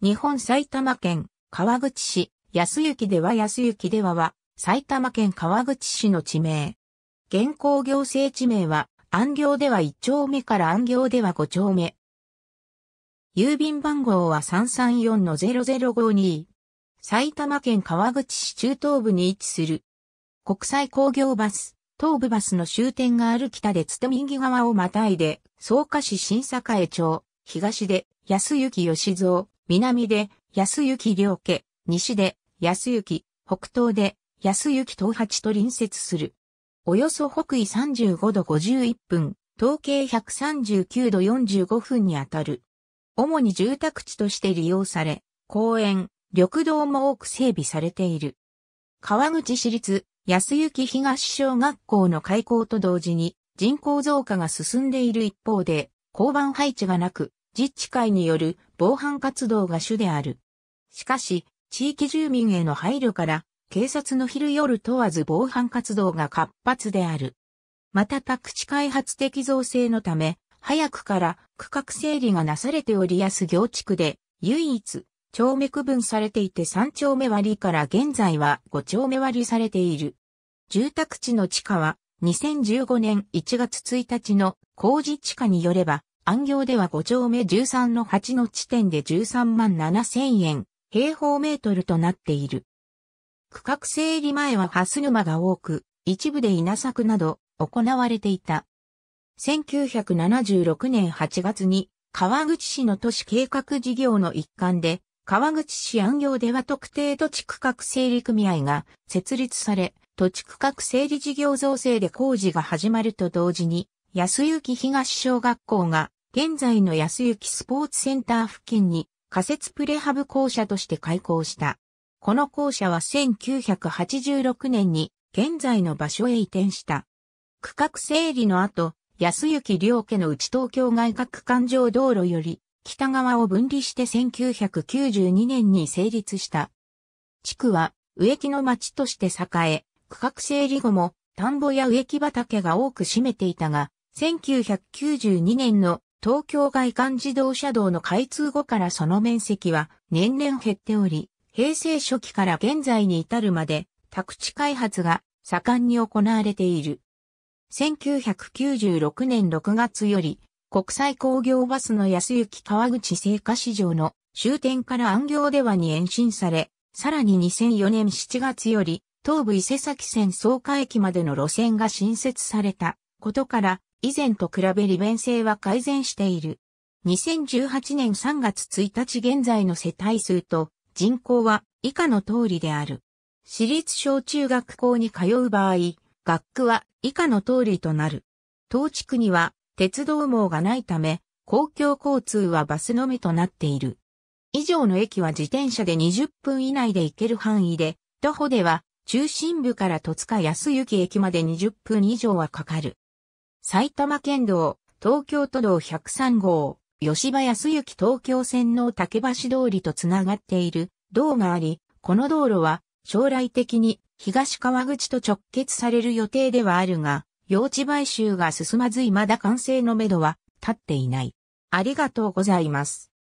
日本埼玉県川口市安行では安行ではは埼玉県川口市の地名。現行行政地名は安行では1丁目から安行では5丁目。郵便番号は334-0052。埼玉県川口市中東部に位置する。国際工業バス、東部バスの終点がある北で津と右側をまたいで、草加市新栄町、東で安行吉蔵、南で安行良家、西で安行、北東で安行東八と隣接する。およそ北緯35度51分、東経139度45分にあたる。主に住宅地として利用され、公園、緑道も多く整備されている。川口市立安行東小学校の開校と同時に人口増加が進んでいる一方で、交番配置がなく、自治会による防犯活動が主である。しかし、地域住民への配慮から、警察の昼夜問わず防犯活動が活発である。また宅地開発的造成のため、早くから区画整理がなされており安行地区で、唯一、町目区分されていて3丁目割りから現在は5丁目割りされている。住宅地の地価は2015年1月1日の工事地価によれば安行では5丁目13の8の地点で13万7千円、平方メートルとなっている。区画整理前はハス沼が多く、一部で稲作など行われていた。1976年8月に川口市の都市計画事業の一環で、川口市安行では特定土地区画整理組合が設立され、土地区画整理事業造成で工事が始まると同時に、安行東小学校が現在の安行スポーツセンター付近に仮設プレハブ校舎として開校した。この校舎は1986年に現在の場所へ移転した。区画整理の後、安行両家の内東京外郭環状道路より北側を分離して1992年に成立した。地区は植木の町として栄え、区画整理後も田んぼや植木畑が多く占めていたが、1992年の東京外環自動車道の開通後からその面積は年々減っており、平成初期から現在に至るまで宅地開発が盛んに行われている。1996年6月より国際工業バスの安行川口製菓市場の終点から安行ではに延伸され、さらに2004年7月より東武伊勢崎線草加駅までの路線が新設されたことから以前と比べ利便性は改善している。2018年3月1日現在の世帯数と人口は以下の通りである。私立小中学校に通う場合、学区は以下の通りとなる。当地区には鉄道網がないため、公共交通はバスのみとなっている。以上の駅は自転車で20分以内で行ける範囲で、徒歩では中心部から戸塚安行駅まで20分以上はかかる。埼玉県道、東京都道103号、吉林康行東京線の竹橋通りとつながっている道があり、この道路は将来的に東川口と直結される予定ではあるが、用地買収が進まず未だ完成のめどは立っていない。ありがとうございます。